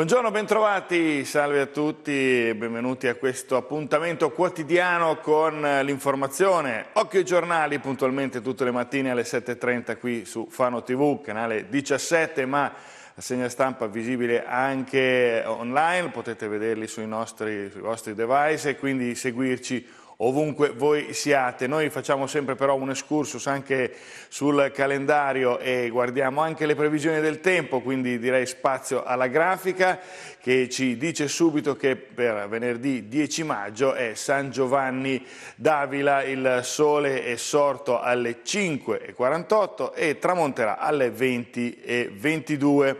Buongiorno, bentrovati, salve a tutti e benvenuti a questo appuntamento quotidiano con l'informazione. Occhio ai giornali puntualmente tutte le mattine alle 7.30 qui su Fano TV, canale 17, ma la segna stampa visibile anche online, potete vederli sui, nostri, sui vostri device e quindi seguirci ovunque voi siate. Noi facciamo sempre però un excursus anche sul calendario e guardiamo anche le previsioni del tempo, quindi direi spazio alla grafica che ci dice subito che per venerdì 10 maggio è San Giovanni d'Avila, il sole è sorto alle 5.48 e tramonterà alle 20.22.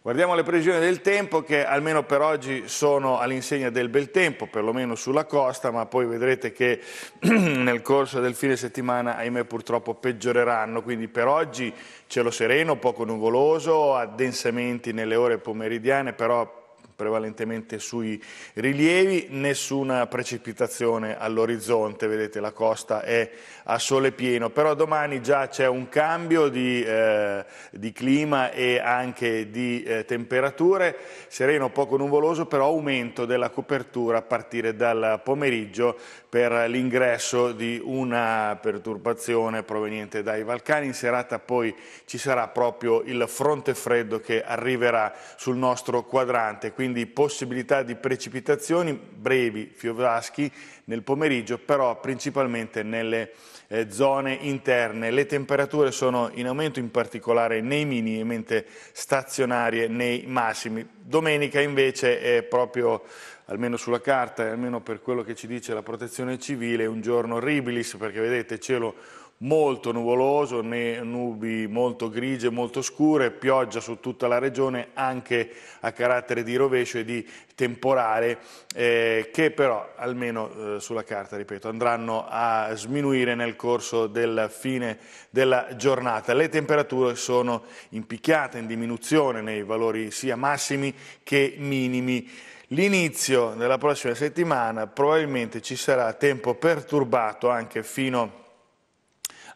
Guardiamo le previsioni del tempo che almeno per oggi sono all'insegna del bel tempo, perlomeno sulla costa, ma poi vedrete che nel corso del fine settimana, ahimè, purtroppo peggioreranno. Quindi per oggi cielo sereno, poco nuvoloso, addensamenti nelle ore pomeridiane, però prevalentemente sui rilievi, nessuna precipitazione all'orizzonte, vedete la costa è a sole pieno, però domani già c'è un cambio di, eh, di, clima e anche di eh, temperature, sereno poco nuvoloso, però aumento della copertura a partire dal pomeriggio per l'ingresso di una perturbazione proveniente dai Balcani. in serata poi ci sarà proprio il fronte freddo che arriverà sul nostro quadrante, Quindi quindi possibilità di precipitazioni brevi, fiovaschi nel pomeriggio, però principalmente nelle eh, zone interne. Le temperature sono in aumento in particolare nei minimi, mentre stazionarie nei massimi. Domenica invece è proprio almeno sulla carta e almeno per quello che ci dice la protezione civile, un giorno horribilis perché vedete cielo molto nuvoloso, nubi molto grigie, molto scure, pioggia su tutta la regione anche a carattere di rovescio e di temporale eh, che però almeno eh, sulla carta, ripeto, andranno a sminuire nel corso della fine della giornata. Le temperature sono in picchiata, in diminuzione nei valori sia massimi che minimi. L'inizio della prossima settimana probabilmente ci sarà tempo perturbato anche fino a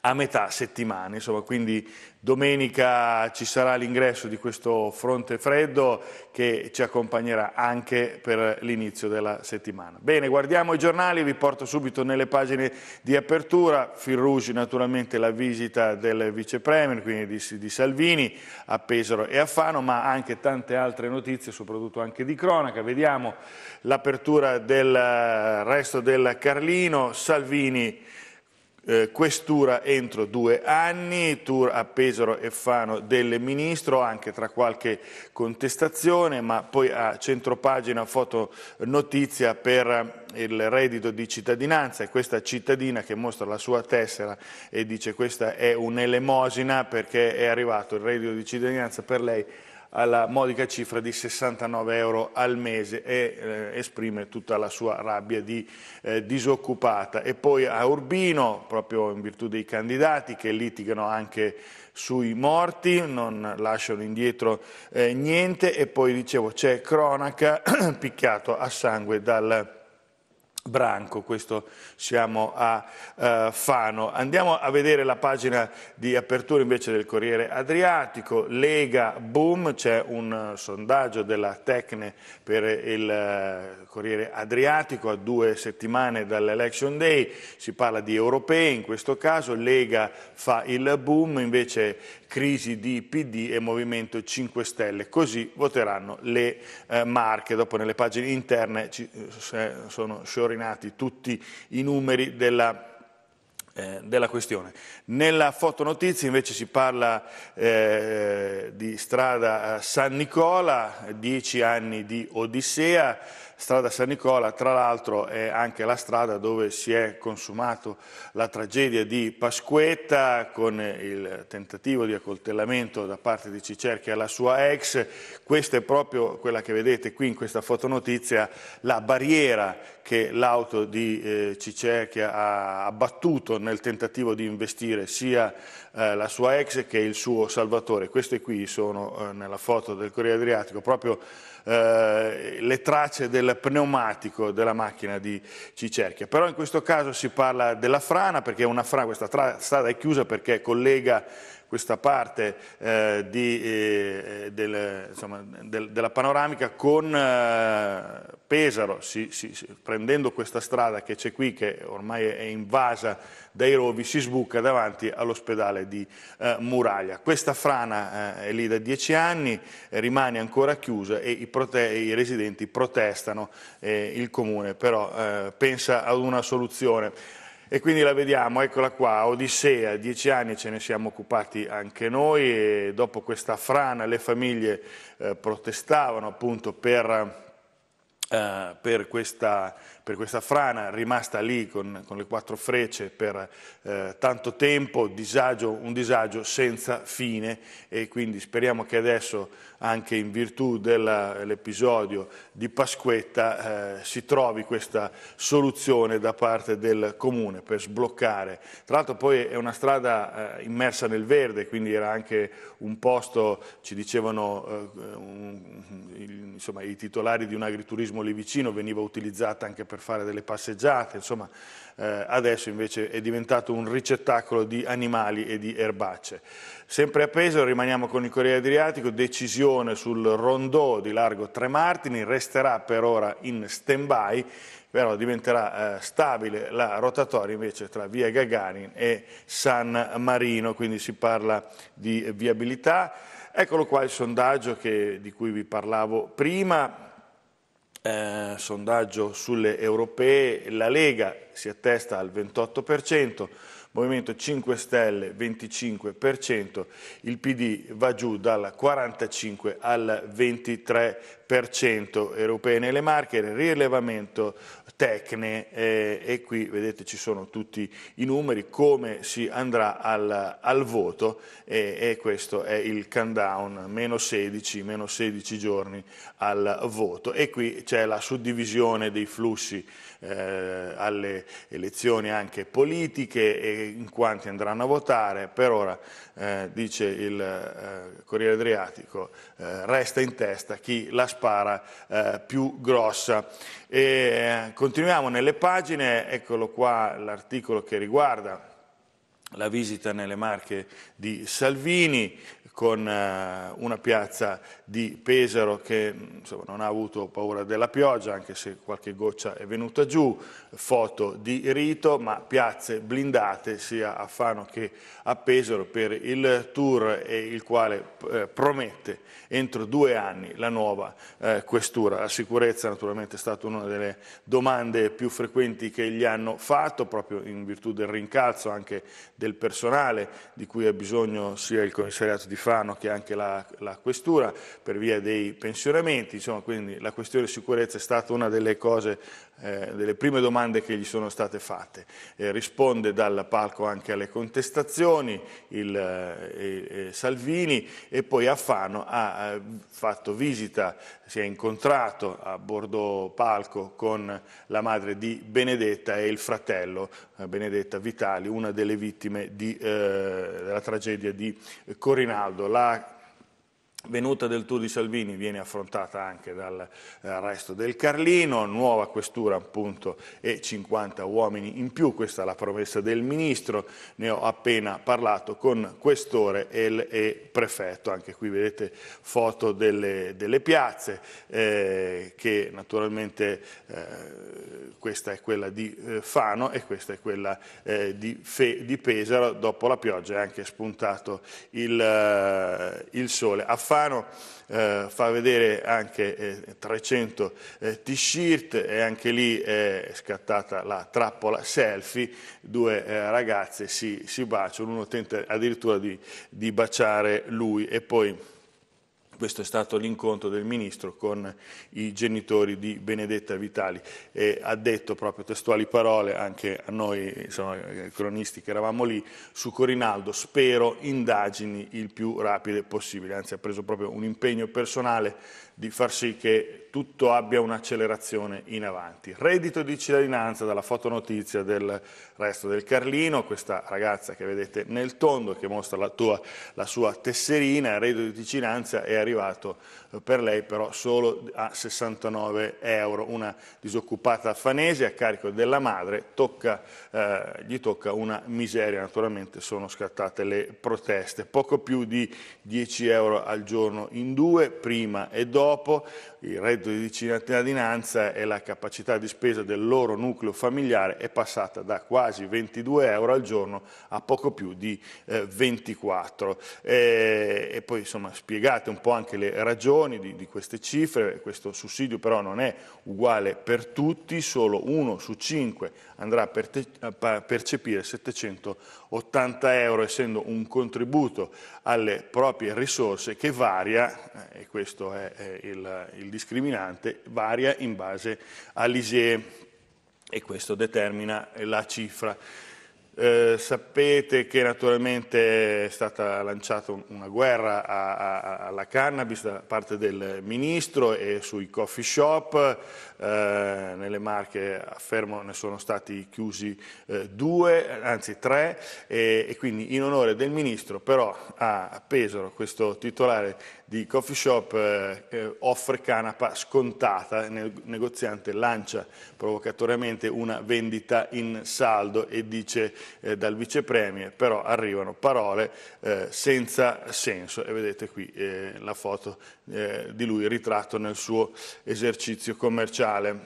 a metà settimana, insomma, quindi domenica ci sarà l'ingresso di questo fronte freddo che ci accompagnerà anche per l'inizio della settimana. Bene, guardiamo i giornali, vi porto subito nelle pagine di apertura, Firrugi naturalmente la visita del vice premier, quindi di, di Salvini a Pesaro e a Fano, ma anche tante altre notizie, soprattutto anche di cronaca, vediamo l'apertura del eh, resto del Carlino, Salvini eh, questura entro due anni, tour a Pesaro e Fano del Ministro, anche tra qualche contestazione, ma poi a centropagina foto notizia per eh, il reddito di cittadinanza e questa cittadina che mostra la sua tessera e dice questa è un'elemosina perché è arrivato il reddito di cittadinanza per lei alla modica cifra di 69 euro al mese e eh, esprime tutta la sua rabbia di eh, disoccupata. E poi a Urbino, proprio in virtù dei candidati che litigano anche sui morti, non lasciano indietro eh, niente e poi dicevo c'è cronaca picchiato a sangue dal Branco, questo siamo a eh, Fano. Andiamo a vedere la pagina di apertura invece del Corriere Adriatico, Lega Boom, c'è un sondaggio della Tecne per il eh, Corriere Adriatico a due settimane dall'Election Day, si parla di europei in questo caso, Lega fa il boom, invece crisi di PD e Movimento 5 Stelle. Così voteranno le eh, marche. Dopo nelle pagine interne ci, eh, sono sciorinati tutti i numeri della eh, della questione. Nella fotonotizia invece si parla eh, di strada eh, San Nicola, dieci anni di Odissea, strada San Nicola, tra l'altro è anche la strada dove si è consumato la tragedia di Pasquetta con il tentativo di accoltellamento da parte di Cicerchi alla sua ex. Questa è proprio quella che vedete qui in questa fotonotizia, la barriera che l'auto di eh, Cicerchi ha abbattuto nel tentativo di investire sia eh, la sua ex che il suo salvatore. Queste qui sono eh, nella foto del Corriere Adriatico proprio eh, le tracce della pneumatico della macchina di Cicerchia. Però in questo caso si parla della frana, perché frana, questa strada è chiusa perché collega questa parte eh, di, eh, del, insomma, del, della panoramica con eh, Pesaro, si, si, prendendo questa strada che c'è qui, che ormai è invasa dai rovi, si sbuca davanti all'ospedale di eh, Muraglia. Questa frana eh, è lì da dieci anni, rimane ancora chiusa e i, i residenti protestano, eh, il comune però pensa ad una soluzione. E quindi la vediamo, eccola qua, Odissea, dieci anni ce ne siamo occupati anche noi e dopo questa frana le famiglie eh, protestavano appunto per, eh, per, questa, per questa frana rimasta lì con, con le quattro frecce per eh, tanto tempo, disagio, un disagio senza fine e quindi speriamo che adesso anche in virtù dell'episodio di Pasquetta eh, si trovi questa soluzione da parte del Comune per sbloccare. Tra l'altro poi è una strada eh, immersa nel verde, quindi era anche un posto, ci dicevano eh, un, insomma, i titolari di un agriturismo lì vicino, veniva utilizzata anche per per fare delle passeggiate, insomma eh, adesso invece è diventato un ricettacolo di animali e di erbacce. Sempre a peso rimaniamo con il Corriere Adriatico, decisione sul rondò di largo Tre Martini, resterà per ora in stand-by, però diventerà eh, stabile la rotatoria invece tra via Gagarin e San Marino, quindi si parla di viabilità. Eccolo qua il sondaggio che, di cui vi parlavo prima, eh, sondaggio sulle europee, la Lega si attesta al 28%, Movimento 5 Stelle 25%, il PD va giù dal 45 al 23%. 3% europee nelle Marche, rilevamento Tecne eh, e qui vedete ci sono tutti i numeri, come si andrà al, al voto e, e, questo è il countdown, meno 16, meno 16 giorni al voto e qui c'è la suddivisione dei flussi eh, alle elezioni anche politiche e in quanti andranno a votare, per ora eh, dice il eh, Corriere Adriatico eh, resta in testa chi la spesa spara eh, più grossa. E, eh, continuiamo nelle pagine, eccolo qua l'articolo che riguarda la visita nelle Marche di Salvini con eh, una piazza di Pesaro che mm, insomma, non ha avuto paura della pioggia, anche se qualche goccia è venuta giù, foto di rito, ma piazze blindate sia a Fano che a Pesaro per il tour e il quale eh, promette entro due anni la nuova eh, questura. La sicurezza naturalmente è stata una delle domande più frequenti che gli hanno fatto, proprio in virtù del rincalzo anche del personale di cui ha bisogno sia il commissariato di Fano che anche la, la questura per via dei pensionamenti, insomma quindi la questione sicurezza è stata una delle cose eh, delle prime domande che gli sono state fatte. Eh, risponde dal palco anche alle contestazioni il, eh, Salvini e poi a Fano ha fatto visita, si è incontrato a bordo palco con la madre di Benedetta e il fratello eh, Benedetta Vitali, una delle vittime di, eh, della tragedia di Corinaldo. La venuta del tour di Salvini viene affrontata anche dal eh, resto del Carlino, nuova questura appunto e 50 uomini in più, questa è la promessa del Ministro, ne ho appena parlato con questore e prefetto, anche qui vedete foto delle, delle piazze eh, che naturalmente eh, questa è quella di eh, Fano e questa è quella eh, di, Fe, di, Pesaro, dopo la pioggia è anche spuntato il, eh, il sole. Aff Alfano, eh, fa vedere anche eh, 300 eh, t-shirt e anche lì è scattata la trappola selfie, due eh, ragazze si, si, baciano, uno tenta addirittura di, di baciare lui e poi questo è stato l'incontro del ministro con i genitori di Benedetta Vitali e ha detto proprio testuali parole anche a noi insomma, cronisti che eravamo lì su Corinaldo, spero indagini il più rapide possibile, anzi ha preso proprio un impegno personale di far sì che tutto abbia un'accelerazione in avanti. Reddito di cittadinanza dalla fotonotizia del resto del Carlino, questa ragazza che vedete nel tondo che mostra la, tua, la sua tesserina, reddito di cittadinanza è arrivato eh, per lei però solo a 69 euro, una disoccupata fanese a carico della madre, tocca, eh, gli tocca una miseria, naturalmente sono scattate le proteste, poco più di 10 euro al giorno in due, prima e dopo, il reddito reddito di cittadinanza e la capacità di spesa del loro nucleo familiare è passata da quasi 22 euro al giorno a poco più di eh, 24. E, eh, e poi insomma spiegate un po' anche le ragioni di, di queste cifre, questo sussidio però non è uguale per tutti, solo uno su cinque andrà a, perte, percepire 780 euro essendo un contributo alle proprie risorse che varia, eh, e questo è, è il, il discriminato, determinante varia in base all'ISEE e questo determina la cifra. Eh, sapete che naturalmente è stata lanciata una guerra a, a, alla cannabis da parte del ministro e sui coffee shop, eh, nelle Marche a Fermo ne sono stati chiusi eh, due, anzi tre, e, e quindi in onore del Ministro però a Pesaro questo titolare di coffee shop eh, offre canapa scontata, il negoziante lancia provocatoriamente una vendita in saldo e dice eh, dal vicepremier però arrivano parole eh, senza senso e vedete qui eh, la foto eh, di lui ritratto nel suo esercizio commerciale. Mondiale.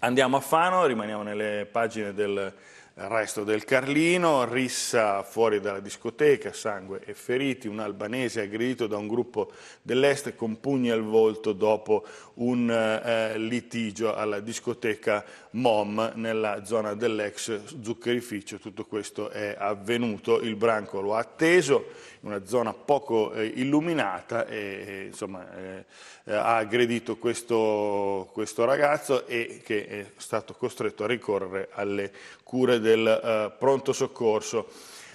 Andiamo a Fano, rimaniamo nelle pagine del resto del Carlino, rissa fuori dalla discoteca, sangue e feriti, un albanese aggredito da un gruppo dell'est con pugni al volto dopo un eh, litigio alla discoteca MOM nella zona dell'ex zuccherificio, tutto questo è avvenuto, il branco lo ha atteso in una zona poco eh, illuminata e, e eh, insomma, eh, ha aggredito questo, questo, ragazzo e che è stato costretto a ricorrere alle cure del eh, pronto soccorso.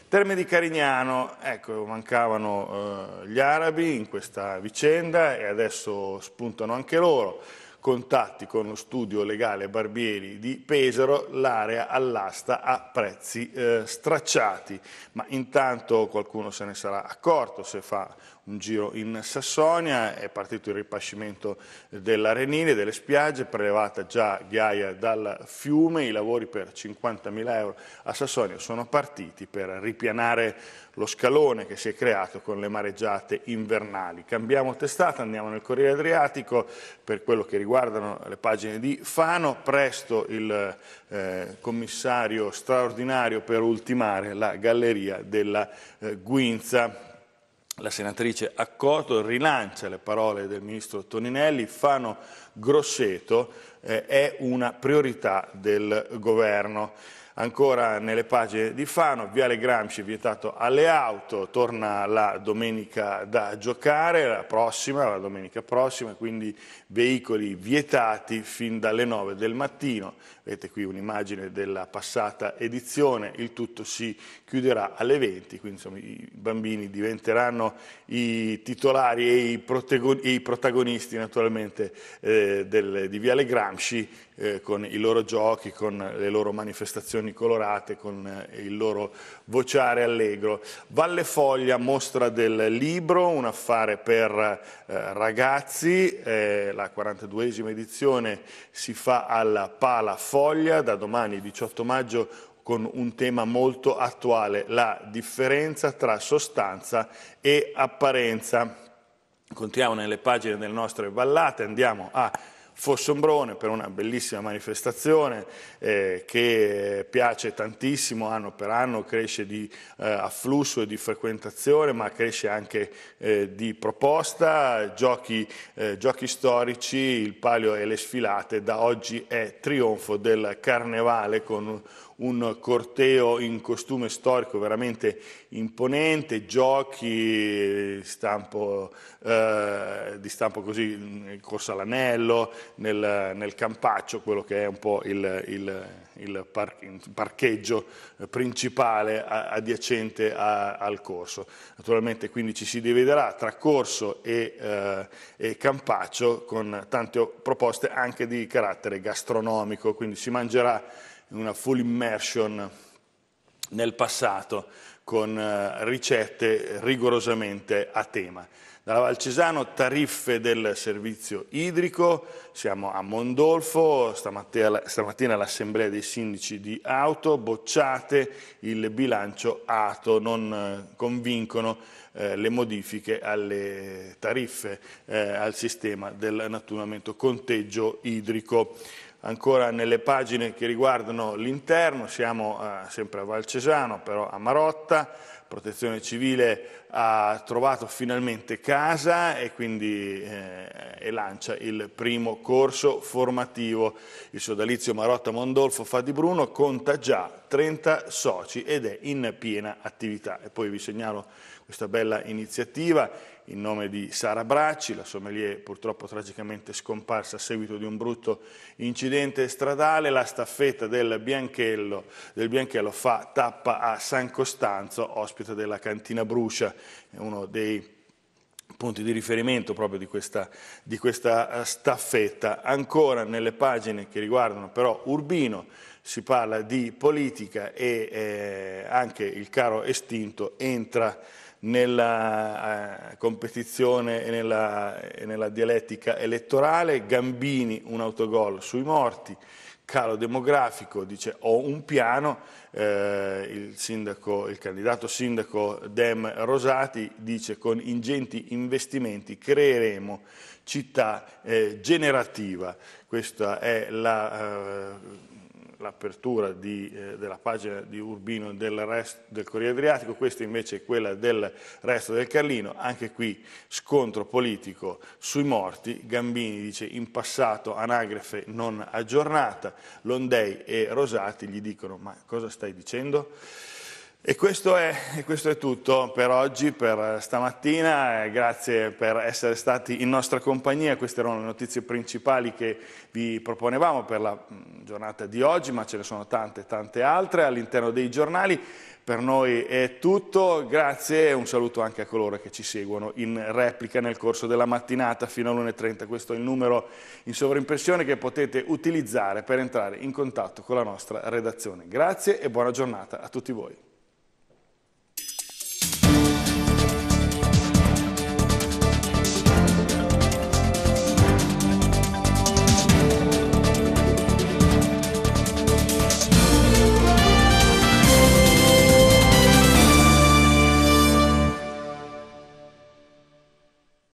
Terme di Carignano, ecco, mancavano eh, gli arabi in questa vicenda e adesso spuntano anche loro contatti con lo studio legale Barbieri di Pesaro l'area all'asta a prezzi eh, stracciati, ma intanto qualcuno se ne sarà accorto se fa un giro in Sassonia, è partito il ripascimento dell'Arenile, delle spiagge, prelevata già Ghiaia dal fiume, i lavori per 50.000 euro a Sassonia sono partiti per ripianare lo scalone che si è creato con le mareggiate invernali. Cambiamo testata, andiamo nel Corriere Adriatico per quello che riguardano le pagine di Fano, presto il eh, commissario straordinario per ultimare la galleria della eh, Guinza la senatrice Accordo rilancia le parole del ministro Toninelli, Fano Grosseto eh, è una priorità del governo. Ancora nelle pagine di Fano, Viale Gramsci vietato alle auto, torna la domenica da giocare, la prossima, la domenica prossima, quindi veicoli vietati fin dalle 9 del mattino. Vedete qui un'immagine della passata edizione, il tutto si chiuderà alle 20, quindi insomma, i bambini diventeranno i titolari e i, protagonisti, naturalmente eh, del, di Viale Gramsci eh, con i loro giochi, con le loro manifestazioni canzoni colorate con eh, il loro vociare allegro. Valle Foglia, mostra del libro, un affare per eh, ragazzi, eh, la 42esima edizione si fa alla Pala Foglia, da domani 18 maggio con un tema molto attuale, la differenza tra sostanza e apparenza. Continuiamo nelle pagine delle nostre ballate, andiamo a Fossombrone per una bellissima manifestazione eh, che piace tantissimo anno per anno, cresce di eh, afflusso e di frequentazione ma cresce anche eh, di proposta, giochi, eh, giochi, storici, il palio e le sfilate, da oggi è trionfo del carnevale con un corteo in costume storico veramente imponente, giochi stampo, eh, di stampo così, mm, corsa all'anello, nel, nel, campaccio, quello che è un po' il, il, il parcheggio principale adiacente a, al corso. Naturalmente quindi ci si dividerà tra corso e, eh, e campaccio con tante proposte anche di carattere gastronomico, quindi si mangerà in una full immersion nel passato con eh, ricette rigorosamente a tema. Dalla Valcesano tariffe del servizio idrico, siamo a Mondolfo, stamattina, l'assemblea dei sindaci di auto, bocciate il bilancio ATO, non eh, convincono eh, le modifiche alle tariffe eh, al sistema del naturalmente conteggio idrico ancora nelle pagine che riguardano l'interno, siamo eh, sempre a Valcesano, però a Marotta, protezione civile ha trovato finalmente casa e quindi eh, e lancia il primo corso formativo. Il sodalizio Marotta Mondolfo Fa di Bruno conta già 30 soci ed è in piena attività. E poi vi segnalo questa bella iniziativa in nome di Sara Bracci, la sommelier purtroppo tragicamente scomparsa a seguito di un brutto incidente stradale, la staffetta del Bianchello, del Bianchello fa tappa a San Costanzo, ospite della Cantina Brucia è uno dei punti di riferimento proprio di questa, di questa eh, staffetta. Ancora nelle pagine che riguardano però Urbino, si parla di politica e eh, anche il caro estinto entra nella eh, competizione e nella, e nella dialettica elettorale, Gambini un autogol sui morti, calo demografico, dice ho un piano, eh, il, sindaco, il candidato sindaco Dem Rosati dice con ingenti investimenti creeremo città eh, generativa, questa è la... Eh, l'apertura eh, della pagina di Urbino del, resto, del Corriere Adriatico, questa invece è quella del resto del Carlino, anche qui scontro politico sui morti, Gambini dice in passato anagrafe non aggiornata, Londei e Rosati gli dicono ma cosa stai dicendo? E questo è, questo è, tutto per oggi, per stamattina, eh, grazie per essere stati in nostra compagnia, queste erano le notizie principali che vi proponevamo per la mm, giornata di oggi, ma ce ne sono tante, tante altre all'interno dei giornali. Per noi è tutto, grazie e un saluto anche a coloro che ci seguono in replica nel corso della mattinata fino all'1.30. Questo è il numero in sovrimpressione che potete utilizzare per entrare in contatto con la nostra redazione. Grazie e buona giornata a tutti voi.